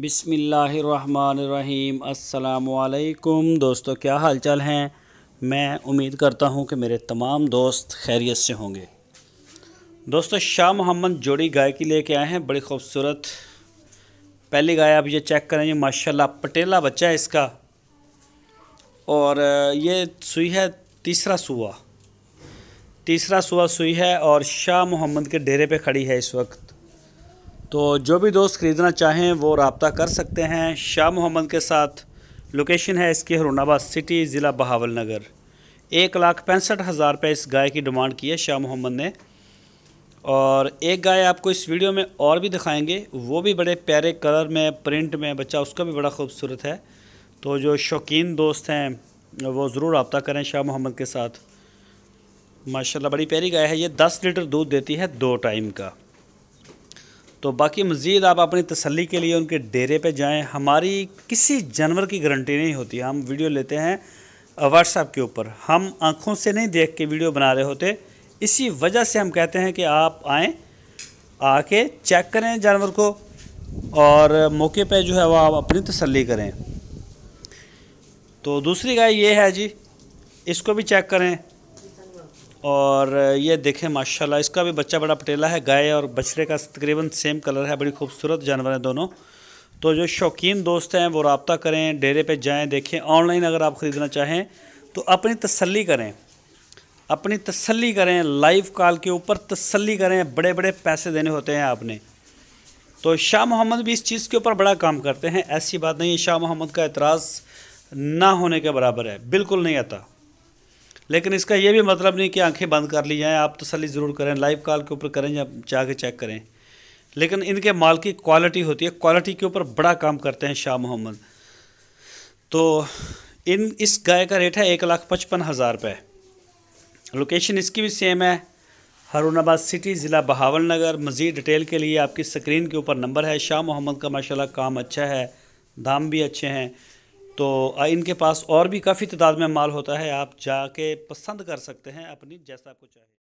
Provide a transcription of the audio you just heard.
बिसमीम् अल्लाम दोस्तों क्या हाल चाल हैं मैं उम्मीद करता हूं कि मेरे तमाम दोस्त खैरियत से होंगे दोस्तों शाह मोहम्मद जोड़ी गाय की लेके आए हैं बड़ी खूबसूरत पहली गाय आप ये चेक करें ये माशाल्लाह पटेला बच्चा है इसका और ये सुई है तीसरा सुआ तीसरा सुआ सुई है और शाह मोहम्मद के डेरे पे खड़ी है इस वक्त तो जो भी दोस्त ख़रीदना चाहें वो रबता कर सकते हैं शाह मोहम्मद के साथ लोकेशन है इसकी हरुणाबाद सिटी ज़िला बहावल नगर एक लाख पैंसठ हज़ार रुपये इस गाय की डिमांड की है शाह मोहम्मद ने और एक गाय आपको इस वीडियो में और भी दिखाएंगे वो भी बड़े प्यारे कलर में प्रिंट में बच्चा उसका भी बड़ा खूबसूरत है तो जो शौकीन दोस्त हैं वो ज़रूर रबता करें शाह मोहम्मद के साथ माशाल्लाह बड़ी प्यारी गाय है ये दस लीटर दूध देती है दो टाइम का तो बाकी मज़ीद आप अपनी तसल्ली के लिए उनके डेरे पे जाएं हमारी किसी जानवर की गारंटी नहीं होती हम वीडियो लेते हैं व्हाट्सएप के ऊपर हम आँखों से नहीं देख के वीडियो बना रहे होते इसी वजह से हम कहते हैं कि आप आएँ आके चेक करें जानवर को और मौके पे जो है वह आप अपनी तसली करें तो दूसरी गाय ये है जी इसको भी चेक करें और ये देखें माशाल्लाह इसका भी बच्चा बड़ा पटेला है गाय और बछड़े का तकरीबन सेम कलर है बड़ी खूबसूरत जानवर हैं दोनों तो जो शौकीन दोस्त हैं वो रबता करें डेरे पे जाएं देखें ऑनलाइन अगर आप ख़रीदना चाहें तो अपनी तसल्ली करें अपनी तसल्ली करें लाइव कॉल के ऊपर तसल्ली करें बड़े बड़े पैसे देने होते हैं आपने तो शाह मोहम्मद भी इस चीज़ के ऊपर बड़ा काम करते हैं ऐसी बात नहीं है शाह मोहम्मद का एतराज़ ना होने के बराबर है बिल्कुल नहीं आता लेकिन इसका यह भी मतलब नहीं कि आंखें बंद कर ली जाएँ आप तसली ज़रूर करें लाइव कॉल के ऊपर करें या जाके चेक करें लेकिन इनके माल की क्वालिटी होती है क्वालिटी के ऊपर बड़ा काम करते हैं शाह मोहम्मद तो इन इस गाय का रेट है एक लाख पचपन हज़ार रुपये लोकेशन इसकी भी सेम है आबाद सिटी ज़िला बहावल नगर मज़ीद डिटेल के लिए आपकी स्क्रीन के ऊपर नंबर है शाह मोहम्मद का माशाल्लाह काम अच्छा है दाम भी अच्छे हैं तो इनके पास और भी काफ़ी तादाद में माल होता है आप जाके पसंद कर सकते हैं अपनी जैसा आपको चाहिए